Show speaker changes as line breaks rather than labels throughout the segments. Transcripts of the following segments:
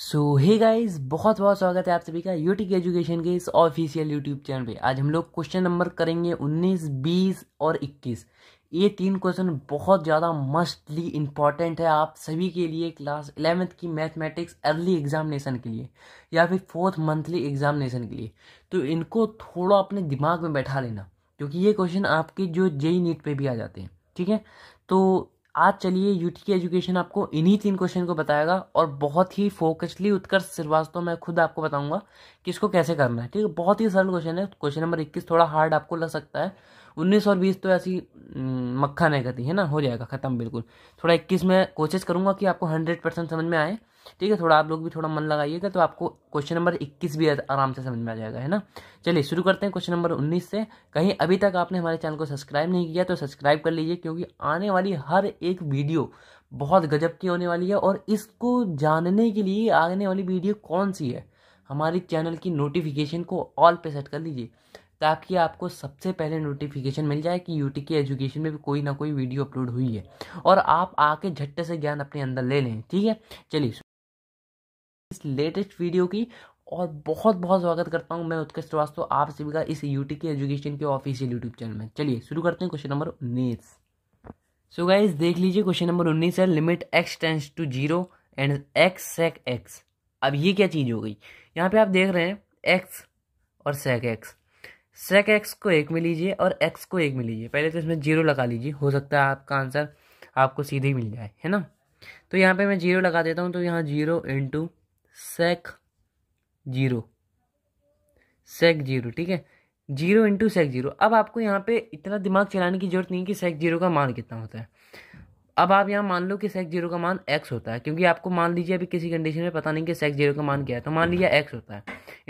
सो ही guys बहुत बहुत स्वागत है आप सभी का यूटी के एजुकेशन के इस ऑफिशियल यूट्यूब चैनल पे आज हम लोग क्वेश्चन नंबर करेंगे 19, 20 और 21 ये तीन क्वेश्चन बहुत ज़्यादा मस्टली इम्पॉर्टेंट है आप सभी के लिए क्लास इलेवंथ की मैथमेटिक्स अर्ली एग्जामिनेशन के लिए या फिर फोर्थ मंथली एग्जामिनेशन के लिए तो इनको थोड़ा अपने दिमाग में बैठा लेना क्योंकि ये क्वेश्चन आपके जो जेई नीट पर भी आ जाते हैं ठीक है तो आज चलिए यूटी की एजुकेशन आपको इन्हीं तीन क्वेश्चन को बताएगा और बहुत ही फोकसली उत्कर्ष श्रीवास्तव मैं खुद आपको बताऊंगा कि इसको कैसे करना है ठीक है बहुत ही सरल क्वेश्चन है क्वेश्चन नंबर इक्कीस थोड़ा हार्ड आपको लग सकता है उन्नीस और बीस तो ऐसी हम्म, मक्खा नहीं गति है ना हो जाएगा ख़त्म बिल्कुल थोड़ा इक्कीस में कोशिश करूँगा कि आपको हंड्रेड परसेंट समझ में आए ठीक है थोड़ा आप लोग भी थोड़ा मन लगाइएगा तो आपको क्वेश्चन नंबर इक्कीस भी आराम से समझ में आ जाएगा है ना चलिए शुरू करते हैं क्वेश्चन नंबर उन्नीस से कहीं अभी तक आपने हमारे चैनल को सब्सक्राइब नहीं किया तो सब्सक्राइब कर लीजिए क्योंकि आने वाली हर एक वीडियो बहुत गजब की होने वाली है और इसको जानने के लिए आने वाली वीडियो कौन सी है हमारे चैनल की नोटिफिकेशन को ऑल पे सेट कर लीजिए ताकि आपको सबसे पहले नोटिफिकेशन मिल जाए कि यूटी के एजुकेशन में भी कोई ना कोई वीडियो अपलोड हुई है और आप आके झट्टे से ज्ञान अपने अंदर ले लें ठीक है चलिए लेटेस्ट वीडियो की और बहुत बहुत स्वागत करता हूँ मैं उत्कर्ष श्रीवास्तव आप सभी का इस यूटी के एजुकेशन के ऑफिशियल यूट्यूब चैनल में चलिए शुरू करते हैं क्वेश्चन नंबर उन्नीस सो गाइज देख लीजिए क्वेश्चन नंबर उन्नीस है limit x tends to zero and x sec x अब ये क्या चीज़ हो गई यहाँ पे आप देख रहे हैं एक्स और सेक एक्स सेक एक्स को एक में लीजिए और एक्स को एक में लीजिए पहले तो इसमें जीरो लगा लीजिए हो सकता है आपका आंसर आपको सीधे ही मिल जाए है ना तो यहाँ पे मैं जीरो लगा देता हूँ तो यहाँ zero into sec zero sec zero ठीक है जीरो इंटू सेक जीरो अब आपको यहाँ पे इतना दिमाग चलाने की ज़रूरत नहीं कि सेक जीरो का मान कितना होता है अब आप यहाँ मान लो कि सेक जीरो का मान एक्स होता है क्योंकि आपको मान लीजिए अभी किसी कंडीशन में पता नहीं कि सेक जीरो का मान क्या है तो मान लीजिए एक्स होता है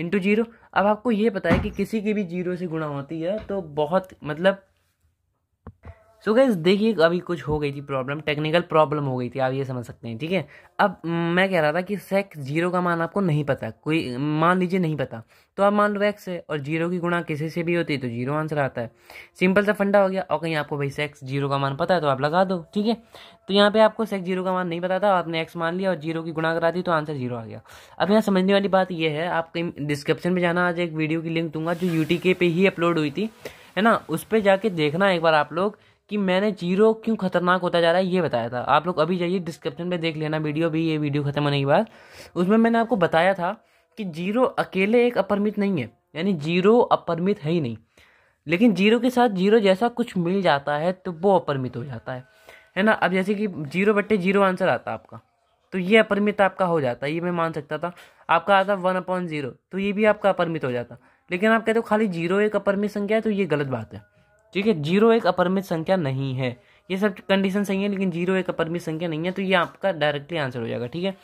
इंटू जीरो अब आपको ये पता है कि किसी की भी जीरो से गुणा होती है तो बहुत मतलब सो गैस देखिए अभी कुछ हो गई थी प्रॉब्लम टेक्निकल प्रॉब्लम हो गई थी आप ये समझ सकते हैं ठीक है अब मैं कह रहा था कि सेक जीरो का मान आपको नहीं पता कोई मान लीजिए नहीं पता तो आप मान लो एक्स है और जीरो की गुणा किसी से भी होती है तो जीरो आंसर आता है सिंपल सा फंडा हो गया और कहीं आपको भाई सेक्स जीरो का मान पता है तो आप लगा दो ठीक है तो यहाँ पे आपको सेक्स जीरो का मान नहीं पता था आपने एक्स मान लिया और जीरो की गुणा करा दी तो आंसर जीरो आ गया अब यहाँ समझने वाली बात यह है आप कहीं डिस्क्रिप्शन में जाना आज एक वीडियो की लिंक दूंगा जो यू पे ही अपलोड हुई थी है ना उस पर जाके देखना एक बार आप लोग कि मैंने जीरो क्यों खतरनाक होता जा रहा है ये बताया था आप लोग अभी जाइए डिस्क्रिप्शन में देख लेना वीडियो भी ये वीडियो खत्म होने के बाद उसमें मैंने आपको बताया था कि जीरो अकेले एक अपरमित नहीं है यानी जीरो अपरमित है ही नहीं लेकिन जीरो के साथ जीरो जैसा कुछ मिल जाता है तो वो अपरमित हो जाता है है ना अब जैसे कि जीरो बट्टे जीरो आंसर आता है आपका तो ये अपरमित आपका हो जाता ये मैं मान सकता था आपका आता वन अपॉइंट जीरो तो ये भी आपका अपरमित हो जाता लेकिन आप कहते हो खाली जीरो एक अपरमित संख्या है तो ये गलत बात है ठीक है जीरो एक अपरिमित संख्या नहीं है ये सब कंडीशन सही है लेकिन जीरो एक अपरिमित संख्या नहीं है तो ये आपका डायरेक्टली आंसर हो जाएगा ठीक है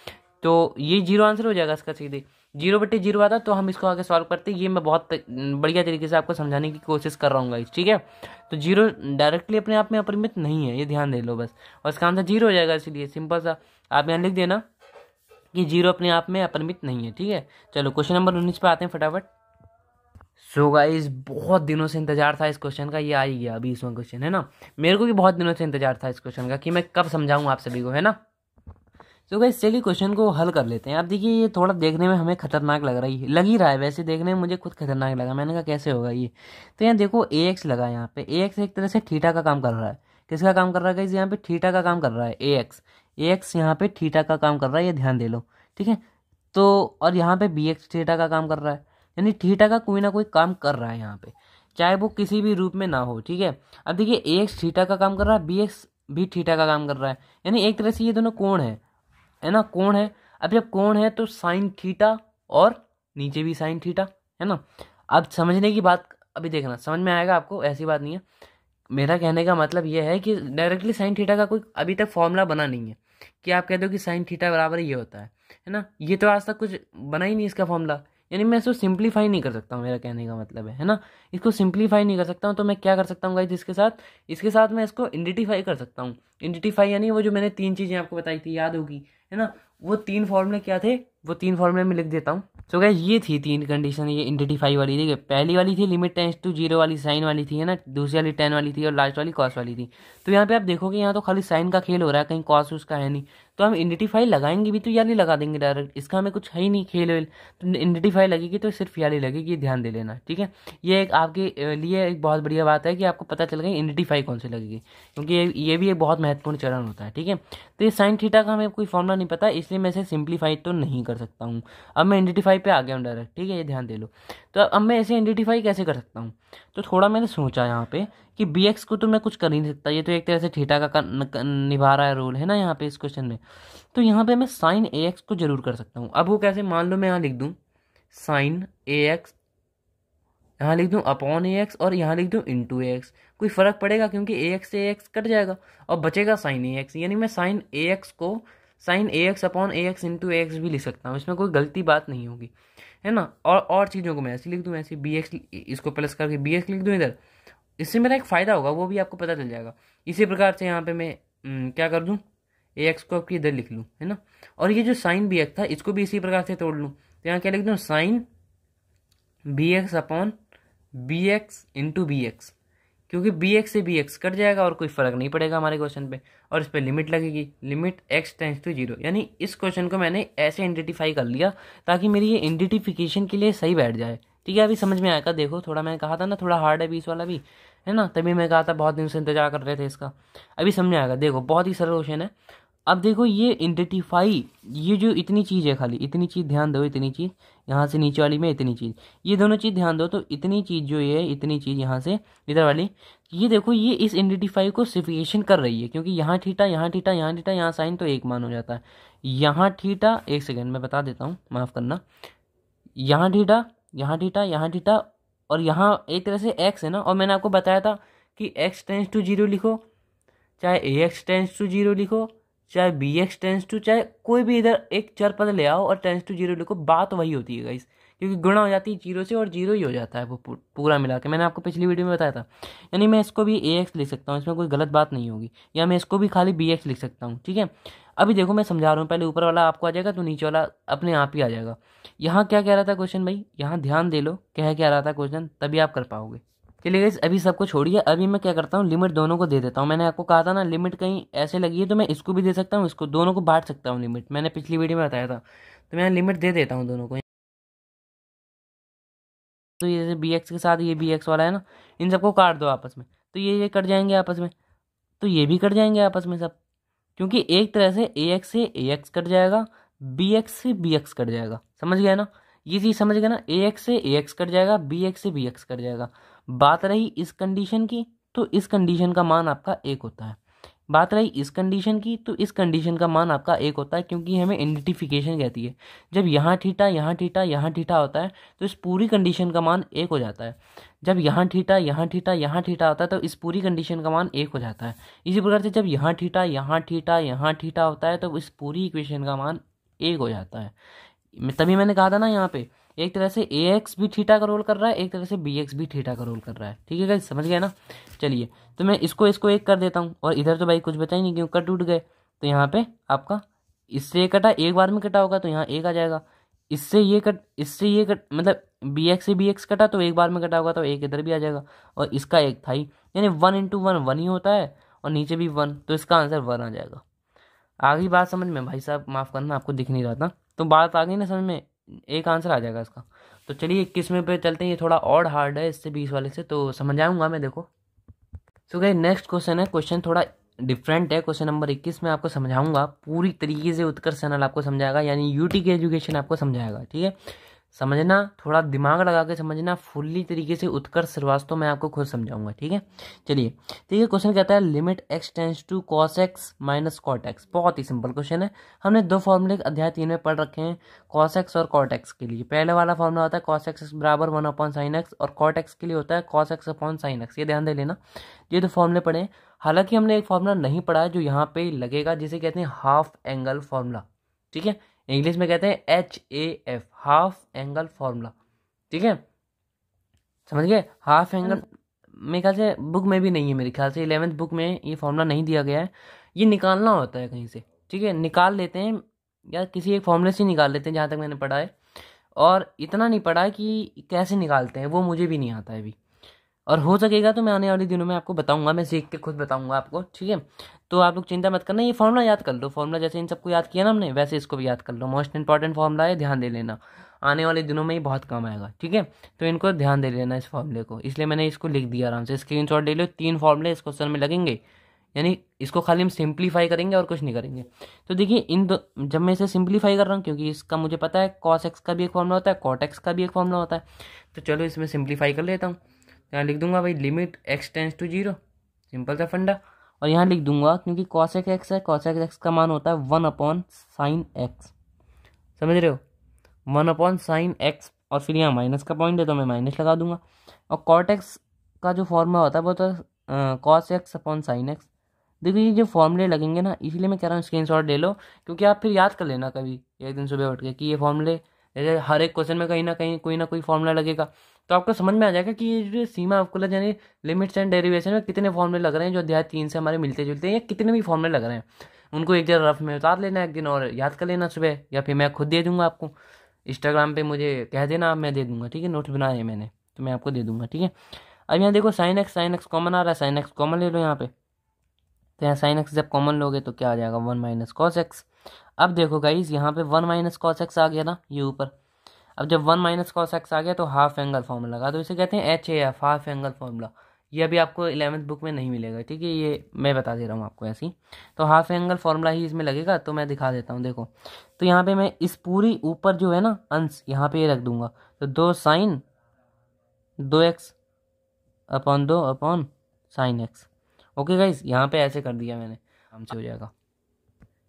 तो ये जीरो आंसर हो जाएगा इसका सीधे जीरो बटे जीरो आता तो हम इसको आगे सॉल्व करते ये मैं बहुत बढ़िया तरीके से आपको समझाने की कोशिश कर रहा हूँ इस ठीक है तो जीरो डायरेक्टली अपने आप में अपरिमित नहीं है ये ध्यान दे लो बस और इसका आंसर जीरो हो जाएगा इसीलिए सिंपल सा आप यहाँ लिख देना कि जीरो अपने आप में अपरिमित नहीं है ठीक है चलो क्वेश्चन नंबर उन्नीस पर आते हैं फटाफट सो so गाइज बहुत दिनों से इंतजार था इस क्वेश्चन का ये आ ही गया इसमें क्वेश्चन है ना मेरे को भी बहुत दिनों से इंतजार था इस क्वेश्चन का कि मैं कब समझाऊँ आप सभी को है ना सो so गाइज चलिए क्वेश्चन को हल कर लेते हैं आप देखिए ये थोड़ा देखने में हमें खतरनाक लग रही है लग ही रहा है वैसे देखने में मुझे खुद खतरनाक लगा मैंने कहा कैसे होगा ये तो यहाँ देखो ए एक्स लगा यहाँ पे ए एक्स एक तरह से ठीठा का काम कर रहा है किसका काम कर रहा है गाइज यहाँ पे ठीठा का काम कर रहा है ए एक्स ए एक्स यहाँ पे ठीठा का काम कर रहा है ये ध्यान दे लो ठीक है तो और यहाँ पे बी एक्स ठीठा का काम कर रहा है यानी थीटा का कोई ना कोई काम कर रहा है यहाँ पे चाहे वो किसी भी रूप में ना हो ठीक है अब देखिए ए एक्स थीटा का काम कर रहा है बी एक्स भी थीटा का काम कर रहा है यानी एक तरह से ये दोनों कोण है है ना कोण है अब जब कोण है तो साइन थीटा और नीचे भी साइन थीटा है ना अब समझने की बात अभी देखना समझ में आएगा आपको ऐसी बात नहीं है मेरा कहने का मतलब यह है कि डायरेक्टली साइन थीटा का कोई अभी तक फॉर्मूला बना नहीं है कि आप कह दो कि साइन थीटा बराबर ये होता है है ना ये तो आज तक कुछ बना ही नहीं इसका फॉर्मूला यानी मैं इसको सिंप्लीफाई नहीं कर सकता हूँ मेरा कहने का मतलब है है ना इसको सिंप्लीफाई नहीं कर सकता हूँ तो मैं क्या कर सकता हूँ गाइज इसके साथ इसके साथ मैं इसको इंडिटीफाई कर सकता हूँ इंडिटीफाई यानी वो जो मैंने तीन चीज़ें आपको बताई थी याद होगी है ना वो तीन फॉर्मूले क्या थे वो तीन फॉर्मूले में लिख देता हूँ सो so, ये थी तीन कंडीशन ये इंडेंटिफाई वाली देखिए पहली वाली थी लिमिट टेंस टू जीरो वाली साइन वाली थी है ना दूसरी वाली टेन वाली थी और लास्ट वाली कॉस वाली थी तो यहाँ पे आप देखोगे यहाँ तो खाली साइन का खेल हो रहा है कहीं कॉस उसका है नहीं तो हम इंडेंटिफाई लगाएंगे भी तो नहीं लगा देंगे डायरेक्ट इसका हमें कुछ है ही नहीं खेल वेल तो इंडेंटिफाई लगेगी तो सिर्फ याली लगेगी ध्यान दे लेना ठीक है ये एक आपके लिए एक बहुत बढ़िया बात है कि आपको पता चल गया इंडेंटिफाई कौन सी लगेगी क्योंकि ये भी एक बहुत महत्वपूर्ण चरण होता है ठीक है तो ये साइन थीटा का हमें कोई फॉर्मूला नहीं पता इसलिए मैं इसे सिंप्लीफाई तो नहीं कर सकता हूँ अब मैं आइडेंटिफाई पे आ गया हूँ डायरेक्ट ठीक है ये ध्यान दे लो तो अब मैं ऐसे आइडेंटिफाई कैसे कर सकता हूँ तो थोड़ा मैंने सोचा यहाँ पे कि बी एक्स को तो मैं कुछ कर ही नहीं सकता ये तो एक तरह से ठीठा का निभा रहा है रोल है ना यहाँ पे इस क्वेश्चन में तो यहाँ पे मैं साइन ए एक्स को जरूर कर सकता हूँ अब वो कैसे मान लो मैं यहाँ लिख दूँ साइन ए एक्स यहाँ लिख दूँ अपॉन ए एक्स और यहाँ लिख दूँ इन टू एक्स कोई फ़र्क पड़ेगा क्योंकि ए एक्स से ए एक्स कट जाएगा और बचेगा साइन ए एक्स यानी मैं साइन ए एक्स को sine a x upon a x into a x भी लिख सकता हूँ इसमें कोई गलती बात नहीं होगी है ना और और चीज़ों को मैं ऐसे लिख दूँ ऐसे बी एक्स इसको प्लस करके बी एक्स लिख दूँ इधर इससे मेरा एक फ़ायदा होगा वो भी आपको पता चल जाएगा इसी प्रकार से यहाँ पे मैं हम्म, क्या कर दूँ ए एक्स को आपकी इधर लिख लूँ है ना और ये जो साइन बी एक्स था इसको भी इसी प्रकार से तोड़ लूँ तो यहाँ क्या लिख दूँ sine b x upon b x into b x क्योंकि बी एक्स से बी एक्स कट जाएगा और कोई फ़र्क नहीं पड़ेगा हमारे क्वेश्चन पे और इस पर लिमिट लगेगी limit x tends to zero यानी इस क्वेश्चन को मैंने ऐसे आइडेंटिफाई कर लिया ताकि मेरी ये आइडेंटिफिकेशन के लिए सही बैठ जाए ठीक है अभी समझ में आएगा देखो थोड़ा मैंने कहा था ना थोड़ा हार्ड है बीस वाला भी है ना तभी मैं कहा था बहुत दिन से इंतजार कर रहे थे इसका अभी समझ में आएगा देखो बहुत ही सरल क्वेश्चन है अब देखो ये आइडेंटिफाई ये जो इतनी चीज़ है खाली इतनी चीज़ ध्यान दो इतनी चीज़ यहाँ से नीचे वाली में इतनी चीज़ ये दोनों चीज़ ध्यान दो तो इतनी चीज़ जो ये है इतनी चीज़ यहाँ से इधर वाली ये देखो ये इस इंडिटी को सिफिकेशन कर रही है क्योंकि यहाँ ठीटा यहाँ ठीटा यहाँ ठीटा यहाँ साइन तो एक मान हो जाता है यहाँ ठीटा एक सेकेंड मैं बता देता हूँ माफ़ करना यहाँ ठीटा यहाँ ठीटा यहाँ ठीटा और यहाँ एक तरह से एक्स है ना और मैंने आपको बताया था कि एक्स टेंस टू जीरो लिखो चाहे a x tends to zero लिखो चाहे बी एक्स टेंस टू चाहे कोई भी इधर एक चर पद ले आओ और टेंस टू जीरो लिखो बात वही होती है गाइस क्योंकि गुणा हो जाती है जीरो से और जीरो ही हो जाता है वो पूरा मिला के मैंने आपको पिछली वीडियो में बताया था यानी मैं इसको भी ए एक्स लिख सकता हूँ इसमें कोई गलत बात नहीं होगी या मैं इसको भी खाली बी एक्स लिख सकता हूँ ठीक है अभी देखो मैं समझा रहा हूँ पहले ऊपर वाला आपको आ जाएगा तो नीचे वाला अपने आप ही आ जाएगा यहाँ क्या कह रहा था क्वेश्चन भाई यहाँ ध्यान दे लो कह क्या रहा था क्वेश्चन तभी आप कर पाओगे चलिए गई अभी सबको छोड़िए अभी मैं क्या करता हूँ लिमिट दोनों को दे देता हूँ मैंने आपको कहा था ना लिमिट कहीं ऐसे लगी है तो मैं इसको भी दे सकता हूँ इसको दोनों को बांट सकता हूँ लिमिट मैंने पिछली वीडियो में बताया था तो मैं लिमिट दे देता हूँ दोनों को तो ये जैसे बी एक्स के साथ ये बी एक्स वाला है ना इन सबको काट दो आपस में तो ये ये कट जाएंगे आपस में तो ये भी कट जाएंगे आपस में सब क्योंकि एक तरह से ए एक्स से ए एक्स कट जाएगा बी एक्स से बी एक्स कट जाएगा समझ गया ना ये चीज़ समझ गया ना ए एक्स से ए एक्स कट जाएगा बी एक्स से बी एक्स कट जाएगा बात रही इस कंडीशन की तो इस कंडीशन का मान आपका एक होता है बात रही इस कंडीशन की तो इस कंडीशन का मान आपका एक होता है क्योंकि हमें आइडेंटिफिकेशन कहती है जब यहाँ ठीठा यहाँ ठीठा यहाँ ठीठा होता है तो इस पूरी कंडीशन का मान एक हो जाता है जब यहाँ ठीठा यहाँ ठीठा यहाँ ठीठा होता है तो इस पूरी कंडीशन का मान एक हो जाता है इसी प्रकार से जब यहाँ ठीठा यहाँ ठीठा यहाँ ठीठा होता है तो इस पूरी इक्वेशन का मान एक हो जाता है तभी मैंने कहा था ना यहाँ पर एक तरह से ए एक्स भी थीटा का रोल कर रहा है एक तरह से बी एक्स भी थीटा का रोल कर रहा है ठीक है गाइज समझ गया ना चलिए तो मैं इसको इसको एक कर देता हूँ और इधर तो भाई कुछ बचा ही नहीं क्यों कट टूट गए तो यहाँ पे आपका इससे ये कटा एक बार में कटा होगा तो यहाँ एक आ जाएगा इससे ये कट इससे ये कट मतलब बी एक्स से बी एक्स कटा तो एक बार में कटा होगा तो एक इधर भी आ जाएगा और इसका एक था ही यानी वन इंटू वन वन ही होता है और नीचे भी वन तो इसका आंसर वन आ जाएगा आगे बात समझ में भाई साहब माफ़ करना आपको दिख नहीं रहा था तो बात आ गई ना समझ में एक आंसर आ जाएगा इसका तो चलिए इक्कीसवें पे चलते हैं ये थोड़ा और हार्ड है इससे बीस वाले से तो समझ आऊँगा मैं देखो सो गई नेक्स्ट क्वेश्चन है क्वेश्चन थोड़ा डिफरेंट है क्वेश्चन नंबर इक्कीस में आपको समझाऊंगा पूरी तरीके से उत्कर्ष चैनल आपको समझाएगा यानी यूटी की एजुकेशन आपको समझाएगा ठीक है समझना थोड़ा दिमाग लगा के समझना फुल्ली तरीके से उत्कर्ष श्रीवास्तव तो मैं आपको खुद समझाऊंगा ठीक है चलिए ठीक है क्वेश्चन कहता है limit x tends to cos x minus cot x बहुत ही सिंपल क्वेश्चन है हमने दो फॉर्मूले अध्याय तीन में पढ़ रखे हैं कॉस एक्स और कॉट एक्स के लिए पहले वाला फॉर्मूला होता है कॉस एक्स बराबर वन अपॉन साइन एक्स और कॉट एक्स के लिए होता है cos x upon sine x ये ध्यान दे लेना ये दो फॉर्मूले पढ़े हालांकि हमने एक फॉर्मूला नहीं पढ़ा है जो यहाँ पे लगेगा जिसे कहते हैं हाफ एंगल फॉर्मूला ठीक है इंग्लिश में कहते हैं H A F half angle formula ठीक है समझ गए हाफ एंगल मेरे ख्याल से बुक में भी नहीं है मेरे ख्याल से इलेवेंथ बुक में ये फॉर्मूला नहीं दिया गया है ये निकालना होता है कहीं से ठीक है निकाल लेते हैं या किसी एक फॉर्मूले से निकाल लेते हैं जहाँ तक मैंने पढ़ा है और इतना नहीं पढ़ा है कि कैसे निकालते हैं वो मुझे भी नहीं आता है अभी और हो सकेगा तो मैं आने वाले दिनों में आपको बताऊंगा मैं सीख के खुद बताऊंगा आपको ठीक है तो आप लोग चिंता मत करना ये फॉर्मूला याद कर लो फॉर्मूला जैसे इन सबको याद किया ना हमने वैसे इसको भी याद कर लो मोस्ट इंपॉर्टेंट फॉर्मूला है ध्यान दे लेना आने वाले दिनों में ही बहुत काम आएगा ठीक है तो इनको ध्यान दे लेना इस फॉर्मूले को इसलिए मैंने इसको लिख दिया आराम से स्क्रीन शॉट ले लो तीन फॉर्मूले इस क्वेश्चन में लगेंगे यानी इसको खाली हम सिंप्लीफाई करेंगे और कुछ नहीं करेंगे तो देखिए इन दो जब मैं इसे सिंप्लीफाई कर रहा हूँ क्योंकि इसका मुझे पता है कॉस एक्स का भी एक फॉर्मूला होता है कॉट एक्स का भी एक फॉर्मूला होता है तो चलो इसमें सिंप्लीफाई कर लेता हूँ यहाँ लिख दूंगा भाई limit x tends to zero simple सा फंडा और यहाँ लिख दूंगा क्योंकि कॉशेक एक्स है कॉशेक एक्स का मान होता है वन अपॉन साइन एक्स समझ रहे हो वन अपॉन साइन एक्स और फिर यहाँ माइनस का पॉइंट है तो मैं माइनस लगा दूंगा और कॉट एक्स का जो फॉर्मूला होता है वो तो cos x upon sine x देखो ये जो फॉर्मूले लगेंगे ना इसलिए मैं कह रहा हूँ स्क्रीन ले लो क्योंकि आप फिर याद कर लेना कभी एक दिन सुबह उठ के कि ये फॉर्मूले जैसे हर एक क्वेश्चन में कहीं ना कहीं कोई ना कोई फॉर्मूला लगेगा तो आपको समझ में आ जाएगा कि ये जो सीमा आपको लग यानी लिमिट्स एंड डेरिवेशन में कितने फॉर्मूले लग रहे हैं जो अध्याय तीन से हमारे मिलते जुलते हैं या कितने भी फॉर्मूले लग रहे हैं उनको एक जगह रफ में उतार लेना एक दिन और याद कर लेना सुबह या फिर मैं खुद दे दूंगा आपको इंस्टाग्राम पे मुझे कह देना मैं दे दूंगा ठीक है नोट्स बनाए मैंने तो मैं आपको दे दूंगा ठीक है अब यहाँ देखो sine x sine x common आ रहा है साइन एक्स कॉमन ले लो यहाँ पे तो यहाँ साइन एक्स जब कॉमन लोगे तो क्या आ जाएगा वन माइनस कॉस एक्स अब देखो गाइज यहाँ पे वन माइनस कॉस एक्स आ गया ना ये ऊपर अब जब वन माइनस कॉस एक्स आ गया तो हाफ एंगल फॉर्मूला लगा तो इसे कहते हैं H A F half angle formula ये अभी आपको इलेवंथ बुक में नहीं मिलेगा ठीक है ये मैं बता दे रहा हूँ आपको ऐसी तो हाफ एंगल फॉर्मूला ही इसमें लगेगा तो मैं दिखा देता हूँ देखो तो यहाँ पे मैं इस पूरी ऊपर जो है ना अंश यहाँ पे ये रख दूंगा तो दो साइन दो एक्स अपॉन दो upon sine x okay guys यहाँ पे ऐसे कर दिया मैंने हमसे हो जाएगा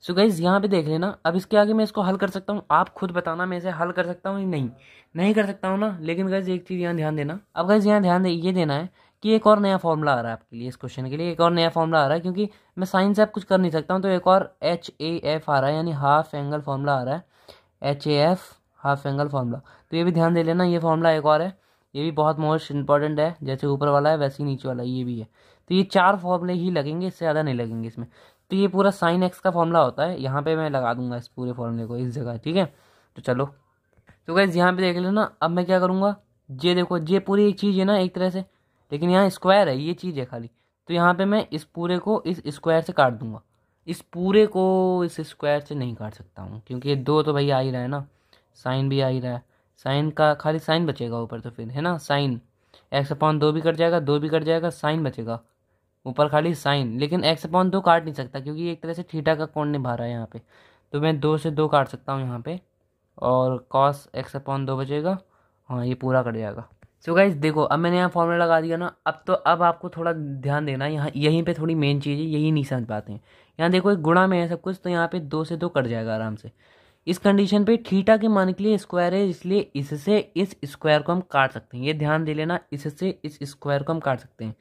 सो गाइज यहाँ पे देख लेना अब इसके आगे मैं इसको हल कर सकता हूँ आप खुद बताना मैं इसे हल कर सकता हूँ नहीं नहीं कर सकता हूँ ना लेकिन गाइज एक चीज़ यहाँ ध्यान देना अब गाइज यहाँ ध्यान दे ये देना है कि एक और नया फॉर्मूला आ रहा है आपके लिए इस क्वेश्चन के लिए एक और नया फॉर्मूला आ रहा है क्योंकि मैं साइंस से आप कुछ कर नहीं सकता हूँ तो एक और एच ए एफ आ रहा है यानी हाफ एंगल फॉर्मूला आ रहा है H A F half angle formula तो ये भी ध्यान दे लेना ये फॉर्मूला एक और है ये भी बहुत मोस्ट इंपॉर्टेंट है जैसे ऊपर वाला है वैसे ही नीचे वाला ये भी है तो ये चार फॉर्मूले ही लगेंगे इससे ज़्यादा नहीं लगेंगे इसमें तो ये पूरा साइन एक्स का फॉर्मूला होता है यहाँ पे मैं लगा दूंगा इस पूरे फॉर्मूले को इस जगह ठीक है तो चलो तो गैस यहाँ पे देख लो ना अब मैं क्या करूँगा ये देखो ये पूरी एक चीज़ है ना एक तरह से लेकिन यहाँ स्क्वायर है ये चीज़ है खाली तो यहाँ पर मैं इस पूरे को इस स्क्वायर से काट दूंगा इस पूरे को इस स्क्वायर से नहीं काट सकता हूँ क्योंकि दो तो भाई आ ही रहा है ना साइन भी आ ही रहा है साइन का खाली साइन बचेगा ऊपर तो फिर है ना साइन एक्स अपॉन दो भी कट जाएगा दो भी कट जाएगा साइन बचेगा ऊपर खाली साइन लेकिन एक्स अपॉन दो काट नहीं सकता क्योंकि एक तरह से थीटा का कोण निभा रहा है यहाँ पे तो मैं दो से दो काट सकता हूँ यहाँ पे और कॉस एक्स अपॉन दो बचेगा हाँ ये पूरा कट जाएगा सो गाइज देखो अब मैंने यहाँ फॉर्मूला लगा दिया ना अब तो अब आपको थोड़ा ध्यान देना यहाँ यहीं पे थोड़ी मेन चीज़ है यही नहीं समझ पाते हैं यहाँ देखो एक गुणा में है सब कुछ तो यहाँ पे दो से दो कट जाएगा आराम से इस कंडीशन पे थीटा के मान के लिए स्क्वायर है इसलिए इससे इस स्क्वायर को हम काट सकते हैं ये ध्यान दे लेना इससे इस स्क्वायर को हम काट सकते हैं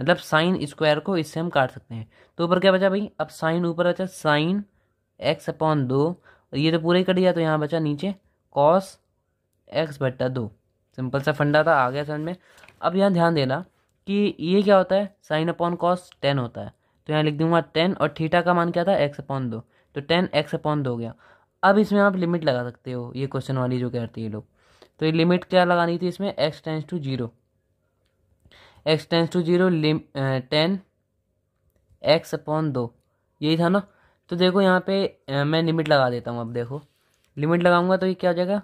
मतलब साइन स्क्वायर को इससे हम काट सकते हैं तो ऊपर क्या बचा भाई अब साइन ऊपर बचा साइन एक्स अपॉन दो और ये तो पूरा ही कट गया तो यहाँ बचा नीचे कॉस एक्स बट्टा दो सिंपल सा फंडा था आ गया समझ में अब यहाँ ध्यान देना कि ये क्या होता है साइन अपॉन कॉस टेन होता है तो यहाँ लिख दूंगा टेन और थीटा का मान क्या था एक्स अपॉन दो तो टेन एक्स अपॉन दो हो गया अब इसमें आप लिमिट लगा सकते हो ये क्वेश्चन वाली जो कहती है लोग तो ये लिमिट क्या लगानी थी इसमें x tends to zero x tends to zero tan x upon दो यही था ना तो देखो यहाँ पे मैं लिमिट लगा देता हूँ अब देखो लिमिट लगाऊंगा तो ये क्या हो जाएगा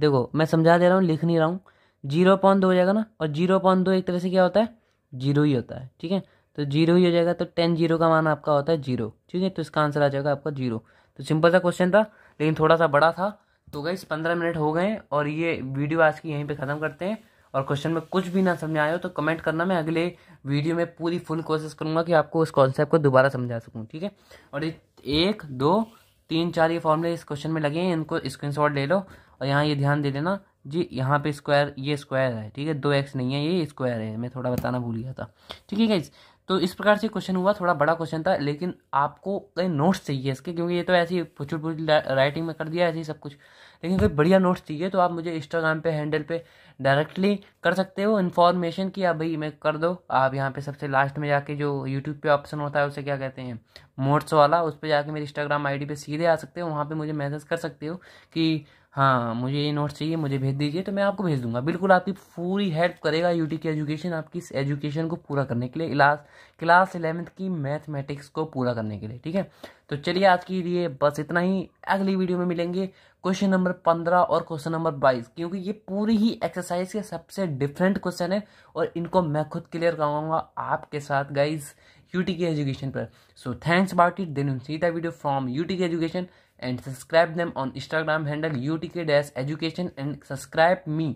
देखो मैं समझा दे रहा हूँ लिख नहीं रहा हूँ जीरो पॉइंट दो हो जाएगा ना और जीरो पॉइंट दो एक तरह से क्या होता है जीरो ही होता है ठीक है तो जीरो ही हो जाएगा तो टेन जीरो का मान आपका होता है जीरो ठीक है तो इसका आंसर आ जाएगा आपका जीरो तो सिंपल सा क्वेश्चन था लेकिन थोड़ा सा बड़ा था तो गई पंद्रह मिनट हो गए और ये वीडियो आज की यहीं पर ख़त्म करते हैं और क्वेश्चन में कुछ भी ना समझ आए हो तो कमेंट करना मैं अगले वीडियो में पूरी फुल कोशिश करूँगा कि आपको उस कॉन्सेप्ट को दोबारा समझा सकूँ ठीक है और एक दो तीन चार ये फॉर्मूले इस क्वेश्चन में लगे हैं इनको शॉट ले लो और यहाँ ये ध्यान दे देना जी यहाँ पे स्क्वायर ये स्क्वायर है ठीक है दो एक्स नहीं है ये स्क्वायर है मैं थोड़ा बताना भूल गया था ठीक है गाइज तो इस प्रकार से क्वेश्चन हुआ थोड़ा बड़ा क्वेश्चन था लेकिन आपको कई नोट्स चाहिए इसके क्योंकि ये तो ऐसी पुछुल राइटिंग में कर दिया ऐसे ही सब कुछ लेकिन कोई बढ़िया नोट्स चाहिए तो आप मुझे इंस्टाग्राम पे हैंडल पे डायरेक्टली कर सकते हो इन्फॉर्मेशन की आप हाँ भाई मैं कर दो आप यहाँ पे सबसे लास्ट में जाके जो यूट्यूब पे ऑप्शन होता है उसे क्या कहते हैं मोड्स वाला उस पर जाके मेरे इंस्टाग्राम आई पे सीधे आ सकते हो वहाँ पर मुझे मैसेज कर सकते हो कि हाँ मुझे ये नोट्स चाहिए मुझे भेज दीजिए तो मैं आपको भेज दूंगा बिल्कुल आपकी पूरी हेल्प करेगा यूटी की एजुकेशन आपकी इस एजुकेशन को पूरा करने के लिए क्लास क्लास इलेवंथ की मैथमेटिक्स को पूरा करने के लिए ठीक है तो चलिए आज के लिए बस इतना ही अगली वीडियो में मिलेंगे क्वेश्चन नंबर पंद्रह और क्वेश्चन नंबर बाईस क्योंकि ये पूरी ही एक्सरसाइज के सबसे डिफरेंट क्वेश्चन है और इनको मैं खुद क्लियर करवाऊंगा आपके साथ गाइज यूटी के एजुकेशन पर so thanks about it then सीधा video from UT K education and subscribe them on Instagram handle U T K dash education and subscribe me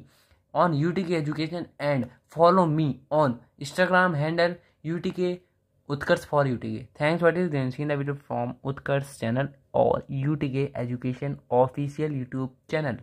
on U T K education and follow me on Instagram handle U T K Utkarsh for U T K thanks what is then seen video from Utkarsh channel और U T K education official YouTube channel